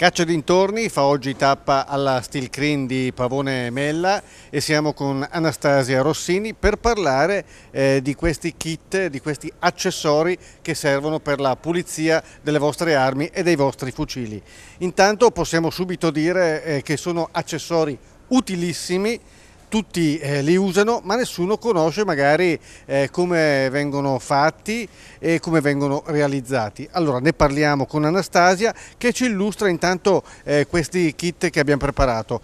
Caccia d'intorni fa oggi tappa alla Steel Cream di Pavone Mella e siamo con Anastasia Rossini per parlare eh, di questi kit, di questi accessori che servono per la pulizia delle vostre armi e dei vostri fucili. Intanto possiamo subito dire eh, che sono accessori utilissimi tutti eh, li usano ma nessuno conosce magari eh, come vengono fatti e come vengono realizzati. Allora ne parliamo con Anastasia che ci illustra intanto eh, questi kit che abbiamo preparato.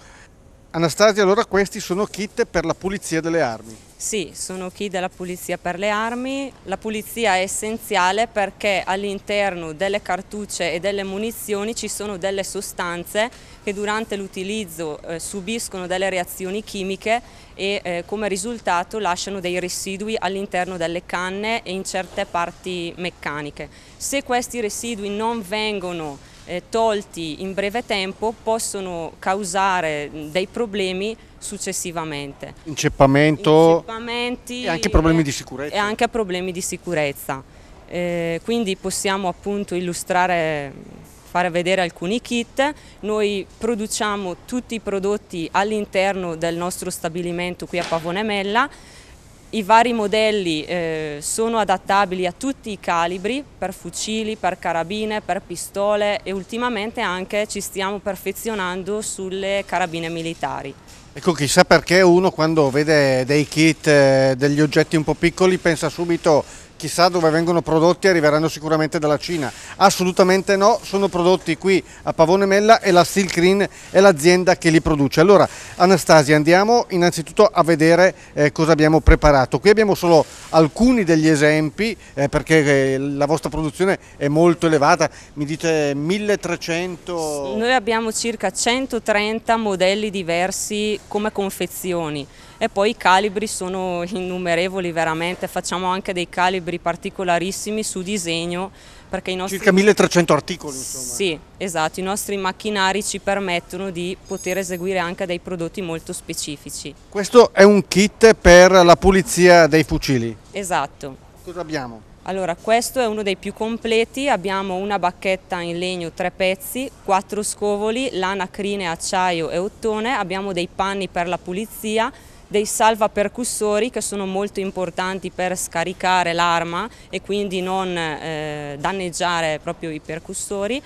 Anastasia, allora questi sono kit per la pulizia delle armi. Sì, sono kit della pulizia per le armi. La pulizia è essenziale perché all'interno delle cartucce e delle munizioni ci sono delle sostanze che durante l'utilizzo eh, subiscono delle reazioni chimiche e eh, come risultato lasciano dei residui all'interno delle canne e in certe parti meccaniche. Se questi residui non vengono eh, tolti in breve tempo possono causare dei problemi successivamente. Inceppamento e anche problemi di eh, sicurezza. E anche problemi di sicurezza. Eh, quindi possiamo appunto illustrare, fare vedere alcuni kit. Noi produciamo tutti i prodotti all'interno del nostro stabilimento qui a Pavone Mella i vari modelli eh, sono adattabili a tutti i calibri, per fucili, per carabine, per pistole e ultimamente anche ci stiamo perfezionando sulle carabine militari. Ecco, chissà perché uno quando vede dei kit, eh, degli oggetti un po' piccoli, pensa subito chissà dove vengono prodotti, arriveranno sicuramente dalla Cina. Assolutamente no, sono prodotti qui a Pavone Mella e la Steel Green è l'azienda che li produce. Allora Anastasia andiamo innanzitutto a vedere eh, cosa abbiamo preparato. Qui abbiamo solo alcuni degli esempi eh, perché eh, la vostra produzione è molto elevata, mi dite 1300... Noi abbiamo circa 130 modelli diversi come confezioni e poi i calibri sono innumerevoli veramente, facciamo anche dei calibri particolarissimi su disegno perché i nostri... Circa 1300 articoli insomma. Sì, esatto, i nostri macchinari ci permettono di poter eseguire anche dei prodotti molto specifici. Questo è un kit per la pulizia dei fucili? Esatto. Cosa abbiamo? Allora, questo è uno dei più completi, abbiamo una bacchetta in legno tre pezzi, quattro scovoli, lana, crine, acciaio e ottone, abbiamo dei panni per la pulizia, dei salvapercussori che sono molto importanti per scaricare l'arma e quindi non eh, danneggiare proprio i percussori.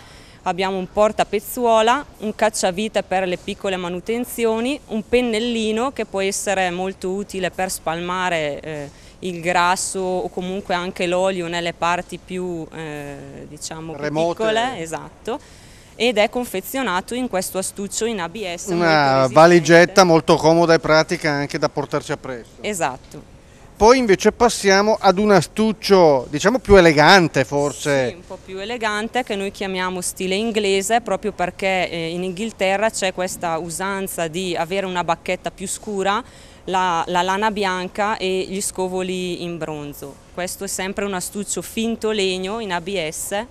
Abbiamo un porta pezzuola, un cacciavite per le piccole manutenzioni, un pennellino che può essere molto utile per spalmare eh, il grasso o comunque anche l'olio nelle parti più eh, diciamo, piccole, esatto ed è confezionato in questo astuccio in ABS. Una valigetta molto comoda e pratica anche da portarci appresso. Esatto. Poi invece passiamo ad un astuccio diciamo più elegante forse. Sì, un po' più elegante che noi chiamiamo stile inglese proprio perché eh, in Inghilterra c'è questa usanza di avere una bacchetta più scura la, la, lana bianca e gli scovoli in bronzo. Questo è sempre un astuccio finto legno in ABS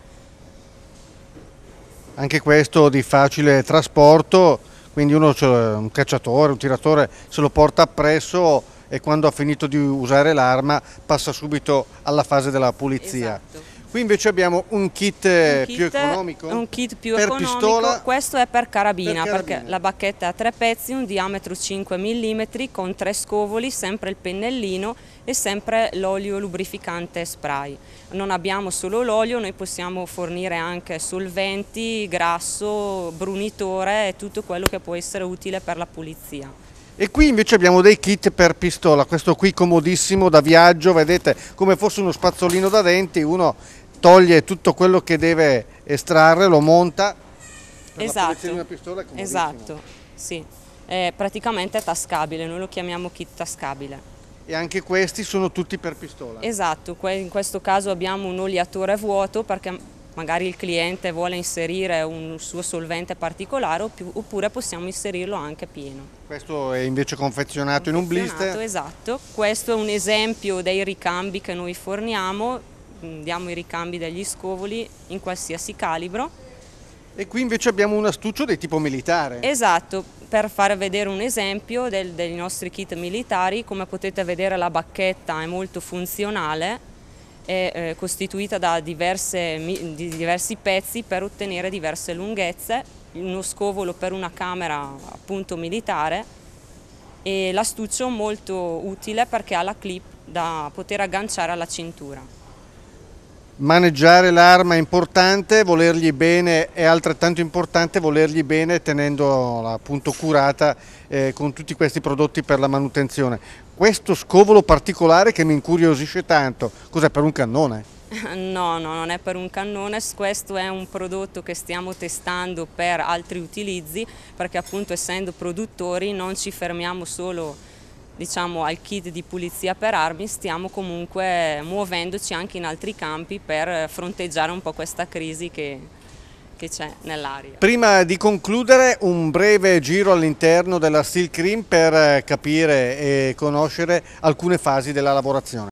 anche questo di facile trasporto, quindi uno, un cacciatore, un tiratore se lo porta appresso e quando ha finito di usare l'arma passa subito alla fase della pulizia. Esatto. Qui invece abbiamo un kit, eh, un kit, più economico. Un kit più per economico. Pistola, questo è per carabina, per carabina, perché la bacchetta ha tre pezzi, un diametro 5 mm con tre scovoli, sempre il pennellino e sempre l'olio lubrificante spray. Non abbiamo solo l'olio, noi possiamo fornire anche solventi, grasso, brunitore e tutto quello che può essere utile per la pulizia. E qui invece abbiamo dei kit per pistola, questo qui comodissimo da viaggio, vedete come fosse uno spazzolino da denti, uno toglie tutto quello che deve estrarre, lo monta. Per esatto. La una pistola è comodissimo. Esatto, sì. È praticamente tascabile, noi lo chiamiamo kit tascabile e anche questi sono tutti per pistola. Esatto, in questo caso abbiamo un oliatore vuoto perché magari il cliente vuole inserire un suo solvente particolare oppure possiamo inserirlo anche pieno. Questo è invece confezionato, confezionato in un blister? Esatto, questo è un esempio dei ricambi che noi forniamo, mm, diamo i ricambi degli scovoli in qualsiasi calibro e qui invece abbiamo un astuccio di tipo militare. Esatto, per far vedere un esempio del, dei nostri kit militari, come potete vedere la bacchetta è molto funzionale, è eh, costituita da diverse, di diversi pezzi per ottenere diverse lunghezze, uno scovolo per una camera appunto militare e l'astuccio molto utile perché ha la clip da poter agganciare alla cintura maneggiare l'arma è importante, volergli bene è altrettanto importante, volergli bene tenendola appunto curata eh, con tutti questi prodotti per la manutenzione. Questo scovolo particolare che mi incuriosisce tanto, cos'è per un cannone? No, no, non è per un cannone, questo è un prodotto che stiamo testando per altri utilizzi perché appunto essendo produttori non ci fermiamo solo diciamo, al kit di pulizia per armi, stiamo comunque muovendoci anche in altri campi per fronteggiare un po' questa crisi che, che c'è nell'aria. Prima di concludere un breve giro all'interno della Steel Cream per capire e conoscere alcune fasi della lavorazione.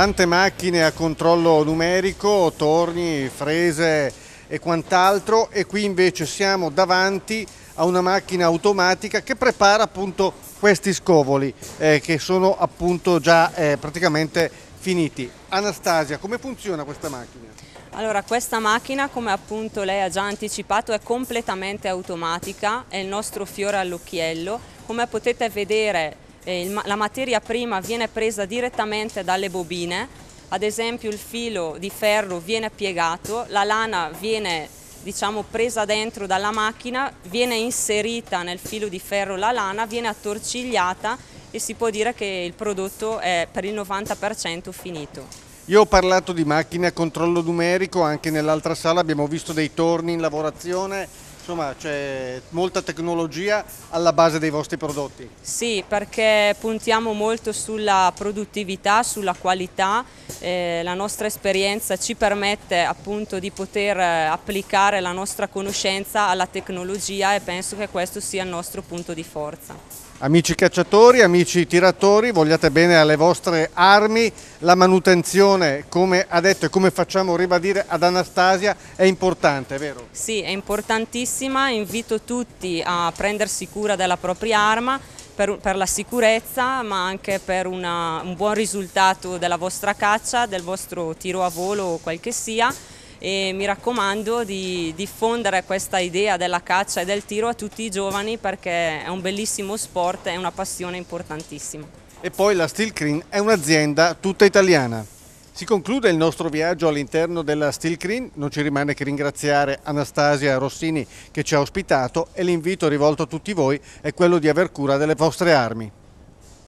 tante macchine a controllo numerico, torni, frese e quant'altro e qui invece siamo davanti a una macchina automatica che prepara appunto questi scovoli eh, che sono appunto già eh, praticamente finiti. Anastasia, come funziona questa macchina? Allora, questa macchina, come appunto lei ha già anticipato, è completamente automatica, è il nostro fiore all'occhiello. Come potete vedere eh, il, la materia prima viene presa direttamente dalle bobine, ad esempio il filo di ferro viene piegato, la lana viene diciamo, presa dentro dalla macchina, viene inserita nel filo di ferro la lana, viene attorcigliata e si può dire che il prodotto è per il 90% finito. Io ho parlato di macchine a controllo numerico, anche nell'altra sala abbiamo visto dei torni in lavorazione, insomma c'è molta tecnologia alla base dei vostri prodotti. Sì, perché puntiamo molto sulla produttività, sulla qualità, eh, la nostra esperienza ci permette appunto di poter eh, applicare la nostra conoscenza alla tecnologia e penso che questo sia il nostro punto di forza. Amici cacciatori, amici tiratori, vogliate bene alle vostre armi, la manutenzione come ha detto e come facciamo ribadire ad Anastasia è importante, vero? Sì, è importantissimo bellissima, invito tutti a prendersi cura della propria arma per, per la sicurezza ma anche per una, un buon risultato della vostra caccia, del vostro tiro a volo o quel che sia e mi raccomando di diffondere questa idea della caccia e del tiro a tutti i giovani perché è un bellissimo sport, è una passione importantissima. E poi la Steel Green è un'azienda tutta italiana. Si conclude il nostro viaggio all'interno della Steel Green, non ci rimane che ringraziare Anastasia Rossini che ci ha ospitato e l'invito rivolto a tutti voi è quello di aver cura delle vostre armi.